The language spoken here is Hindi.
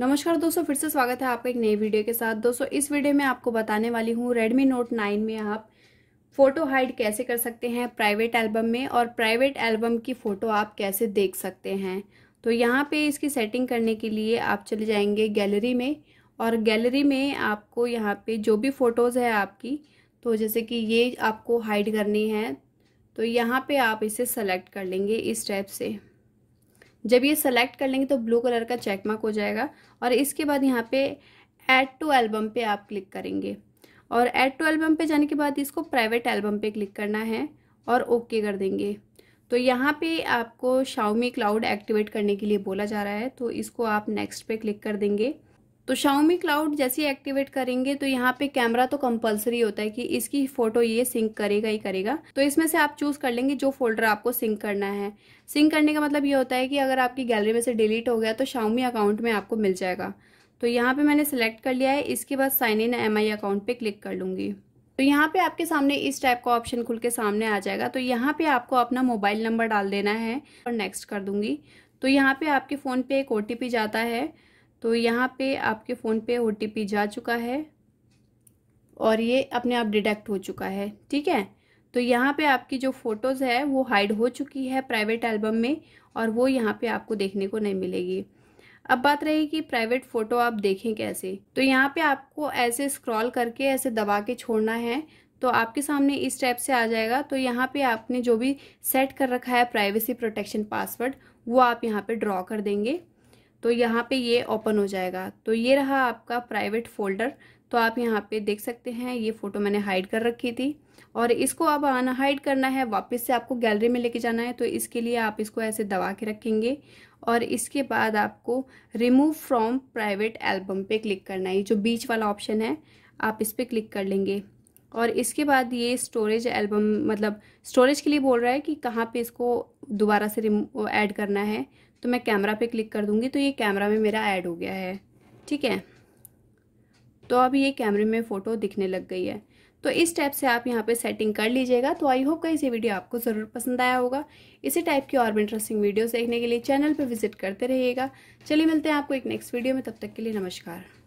नमस्कार दोस्तों फिर से स्वागत है आपका एक नई वीडियो के साथ दोस्तों इस वीडियो में आपको बताने वाली हूँ रेडमी नोट 9 में आप फ़ोटो हाइड कैसे कर सकते हैं प्राइवेट एल्बम में और प्राइवेट एल्बम की फ़ोटो आप कैसे देख सकते हैं तो यहाँ पे इसकी सेटिंग करने के लिए आप चले जाएंगे गैलरी में और गैलरी में आपको यहाँ पर जो भी फ़ोटोज़ है आपकी तो जैसे कि ये आपको हाइड करनी है तो यहाँ पर आप इसे सेलेक्ट कर लेंगे इस टाइप से जब ये सेलेक्ट कर लेंगे तो ब्लू कलर का चेकमार्क हो जाएगा और इसके बाद यहाँ पे ऐड टू एल्बम पे आप क्लिक करेंगे और ऐड टू एल्बम पे जाने के बाद इसको प्राइवेट एल्बम पे क्लिक करना है और ओके okay कर देंगे तो यहाँ पे आपको शाओमी क्लाउड एक्टिवेट करने के लिए बोला जा रहा है तो इसको आप नेक्स्ट पे क्लिक कर देंगे तो शाउमी क्लाउड जैसे एक्टिवेट करेंगे तो यहाँ पे कैमरा तो कंपलसरी होता है कि इसकी फोटो ये सिंक करेगा ही करेगा तो इसमें से आप चूज कर लेंगे जो फोल्डर आपको सिंक करना है सिंक करने का मतलब ये होता है कि अगर आपकी गैलरी में से डिलीट हो गया तो शाउमी अकाउंट में आपको मिल जाएगा तो यहाँ पे मैंने सेलेक्ट कर लिया है इसके बाद साइन इन एम अकाउंट पे क्लिक कर लूंगी तो यहाँ पे आपके सामने इस टाइप का ऑप्शन खुल के सामने आ जाएगा तो यहाँ पे आपको अपना मोबाइल नंबर डाल देना है और नेक्स्ट कर दूंगी तो यहाँ पे आपके फ़ोन पे एक ओ जाता है तो यहाँ पे आपके फ़ोन पे ओ जा चुका है और ये अपने आप डिटेक्ट हो चुका है ठीक है तो यहाँ पे आपकी जो फ़ोटोज़ है वो हाइड हो चुकी है प्राइवेट एल्बम में और वो यहाँ पे आपको देखने को नहीं मिलेगी अब बात रही कि प्राइवेट फ़ोटो आप देखें कैसे तो यहाँ पे आपको ऐसे स्क्रॉल करके ऐसे दबा के छोड़ना है तो आपके सामने इस टाइप से आ जाएगा तो यहाँ पे आपने जो भी सेट कर रखा है प्राइवेसी प्रोटेक्शन पासवर्ड वो आप यहाँ पे ड्रॉ कर देंगे तो यहाँ पे ये ओपन हो जाएगा तो ये रहा आपका प्राइवेट फोल्डर तो आप यहाँ पे देख सकते हैं ये फ़ोटो मैंने हाइड कर रखी थी और इसको अब अनहाइड करना है वापस से आपको गैलरी में लेके जाना है तो इसके लिए आप इसको ऐसे दबा के रखेंगे और इसके बाद आपको रिमूव फ्रॉम प्राइवेट एल्बम पे क्लिक करना है जो बीच वाला ऑप्शन है आप इस पर क्लिक कर लेंगे और इसके बाद ये स्टोरेज एल्बम मतलब स्टोरेज के लिए बोल रहा है कि कहाँ पे इसको दोबारा से ऐड करना है तो मैं कैमरा पे क्लिक कर दूँगी तो ये कैमरा में मेरा ऐड हो गया है ठीक है तो अब ये कैमरे में फ़ोटो दिखने लग गई है तो इस टाइप से आप यहाँ पे सेटिंग कर लीजिएगा तो आई होप गाइस ये वीडियो आपको ज़रूर पसंद आया होगा इसी टाइप की और भी इंटरेस्टिंग वीडियोस देखने के लिए चैनल पे विजिट करते रहिएगा चलिए मिलते हैं आपको एक नेक्स्ट वीडियो में तब तक के लिए नमस्कार